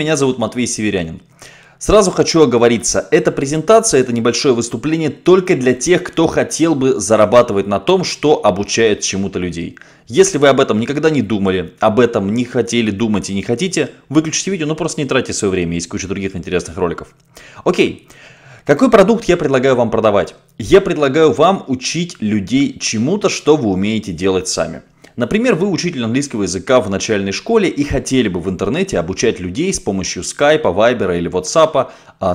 Меня зовут Матвей Северянин. Сразу хочу оговориться, эта презентация, это небольшое выступление только для тех, кто хотел бы зарабатывать на том, что обучает чему-то людей. Если вы об этом никогда не думали, об этом не хотели думать и не хотите, выключите видео, но просто не тратьте свое время, есть куча других интересных роликов. Окей. Какой продукт я предлагаю вам продавать? Я предлагаю вам учить людей чему-то, что вы умеете делать сами. Например, вы учитель английского языка в начальной школе и хотели бы в интернете обучать людей с помощью скайпа, вайбера или ватсапа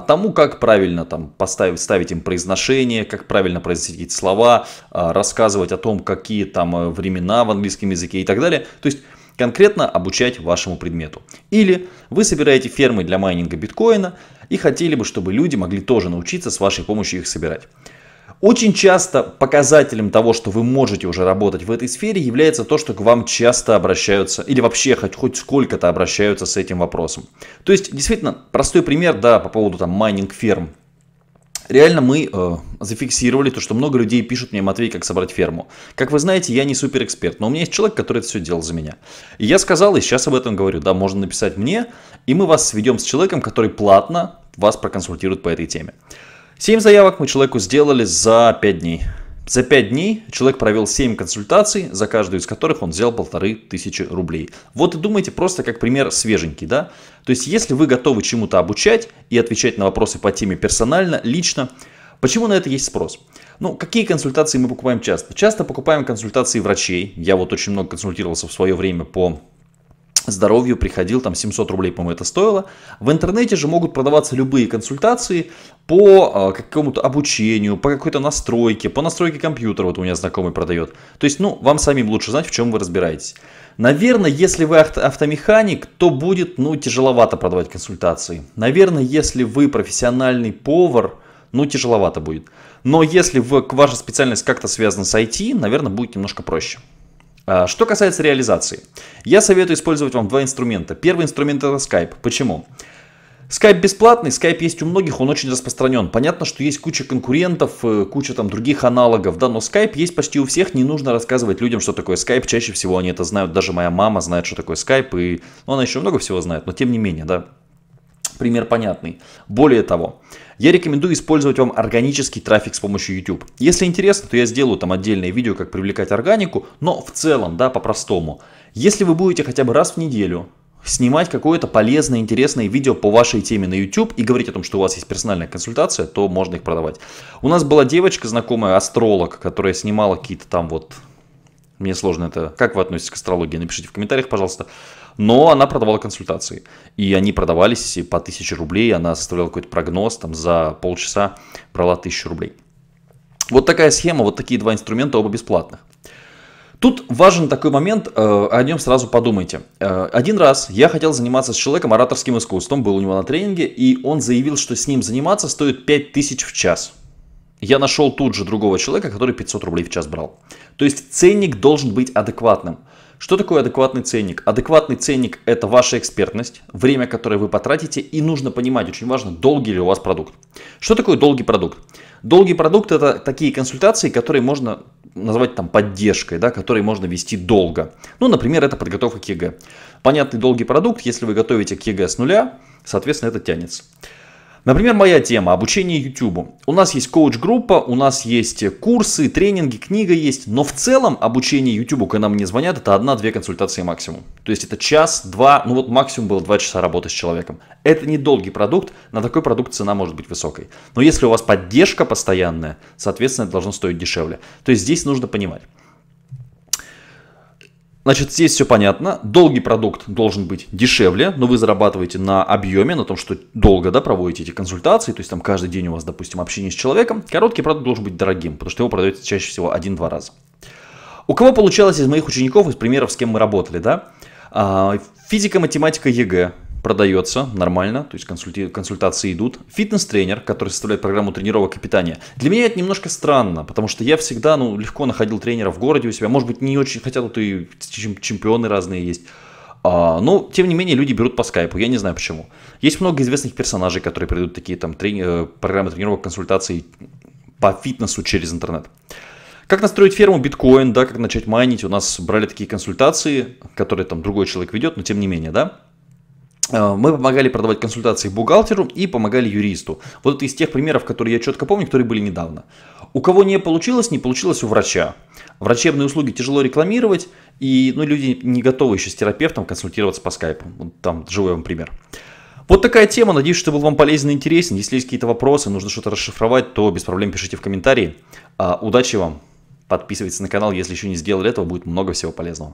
тому, как правильно там поставить, ставить им произношение, как правильно произносить слова, а, рассказывать о том, какие там э, времена в английском языке и так далее. То есть конкретно обучать вашему предмету. Или вы собираете фермы для майнинга биткоина и хотели бы, чтобы люди могли тоже научиться с вашей помощью их собирать. Очень часто показателем того, что вы можете уже работать в этой сфере, является то, что к вам часто обращаются, или вообще хоть, хоть сколько-то обращаются с этим вопросом. То есть, действительно, простой пример, да, по поводу там майнинг-ферм. Реально мы э, зафиксировали то, что много людей пишут мне, Матвей, как собрать ферму. Как вы знаете, я не суперэксперт, но у меня есть человек, который это все делал за меня. И я сказал, и сейчас об этом говорю, да, можно написать мне, и мы вас сведем с человеком, который платно вас проконсультирует по этой теме. 7 заявок мы человеку сделали за 5 дней. За 5 дней человек провел 7 консультаций, за каждую из которых он взял полторы тысячи рублей. Вот и думайте просто как пример свеженький, да? То есть, если вы готовы чему-то обучать и отвечать на вопросы по теме персонально, лично, Почему на это есть спрос? Ну, какие консультации мы покупаем часто? Часто покупаем консультации врачей. Я вот очень много консультировался в свое время по здоровью приходил, там 700 рублей, по-моему, это стоило. В интернете же могут продаваться любые консультации по а, какому-то обучению, по какой-то настройке, по настройке компьютера, вот у меня знакомый продает. То есть, ну, вам самим лучше знать, в чем вы разбираетесь. Наверное, если вы автомеханик, то будет, ну, тяжеловато продавать консультации. Наверное, если вы профессиональный повар, ну, тяжеловато будет. Но если вы, ваша специальность как-то связана с IT, наверное, будет немножко проще. А, что касается реализации, я советую использовать вам два инструмента. Первый инструмент это Skype. Почему? Skype бесплатный, Skype есть у многих, он очень распространен. Понятно, что есть куча конкурентов, э, куча там других аналогов, да, но Skype есть почти у всех, не нужно рассказывать людям, что такое Skype, чаще всего они это знают, даже моя мама знает, что такое Skype, и ну, она еще много всего знает, но тем не менее, да, пример понятный. Более того, я рекомендую использовать вам органический трафик с помощью YouTube. Если интересно, то я сделаю там отдельное видео, как привлекать органику, но в целом, да, по-простому. Если вы будете хотя бы раз в неделю снимать какое-то полезное, интересное видео по вашей теме на YouTube и говорить о том, что у вас есть персональная консультация, то можно их продавать. У нас была девочка знакомая, астролог, которая снимала какие-то там вот... Мне сложно это... Как вы относитесь к астрологии? Напишите в комментариях, пожалуйста но она продавала консультации. И они продавались по 1000 рублей, она составляла какой-то прогноз, там за полчаса брала 1000 рублей. Вот такая схема, вот такие два инструмента, оба бесплатных. Тут важен такой момент, э, о нем сразу подумайте. Э, один раз я хотел заниматься с человеком ораторским искусством, был у него на тренинге, и он заявил, что с ним заниматься стоит 5000 в час. Я нашел тут же другого человека, который 500 рублей в час брал. То есть ценник должен быть адекватным. Что такое адекватный ценник? Адекватный ценник – это ваша экспертность, время, которое вы потратите, и нужно понимать, очень важно, долгий ли у вас продукт. Что такое долгий продукт? Долгий продукт – это такие консультации, которые можно назвать там поддержкой, да, которые можно вести долго. Ну, например, это подготовка к ЕГЭ. Понятный долгий продукт, если вы готовите к ЕГЭ с нуля, соответственно, это тянется. Например, моя тема – обучение YouTube. У нас есть коуч-группа, у нас есть курсы, тренинги, книга есть, но в целом обучение YouTube, когда мне звонят, это одна-две консультации максимум. То есть это час-два, ну вот максимум было два часа работы с человеком. Это недолгий продукт, на такой продукт цена может быть высокой. Но если у вас поддержка постоянная, соответственно, это должно стоить дешевле. То есть здесь нужно понимать. Значит, здесь все понятно. Долгий продукт должен быть дешевле, но вы зарабатываете на объеме, на том, что долго да, проводите эти консультации, то есть там каждый день у вас, допустим, общение с человеком. Короткий продукт должен быть дорогим, потому что его продаете чаще всего один-два раза. У кого получалось из моих учеников, из примеров, с кем мы работали, да? А, физика, математика, ЕГЭ продается нормально, то есть консульти, консультации идут. Фитнес-тренер, который составляет программу тренировок и питания. Для меня это немножко странно, потому что я всегда ну, легко находил тренера в городе у себя. Может быть, не очень, хотя тут и чемпионы разные есть. А, но, тем не менее, люди берут по скайпу, я не знаю почему. Есть много известных персонажей, которые придут такие там трени- э, программы тренировок, консультации по фитнесу через интернет. Как настроить ферму биткоин, да, как начать майнить. У нас брали такие консультации, которые там другой человек ведет, но тем не менее, да. Э, мы помогали продавать консультации бухгалтеру и помогали юристу. Вот это из тех примеров, которые я четко помню, которые были недавно. У кого не получилось, не получилось у врача. Врачебные услуги тяжело рекламировать, и ну, люди не готовы еще с терапевтом консультироваться по скайпу. Вот там живой вам пример. Вот такая тема, надеюсь, что был вам полезен и интересен. Если есть какие-то вопросы, нужно что-то расшифровать, то без проблем пишите в комментарии. А, удачи вам, подписывайтесь на канал, если еще не сделали этого, будет много всего полезного.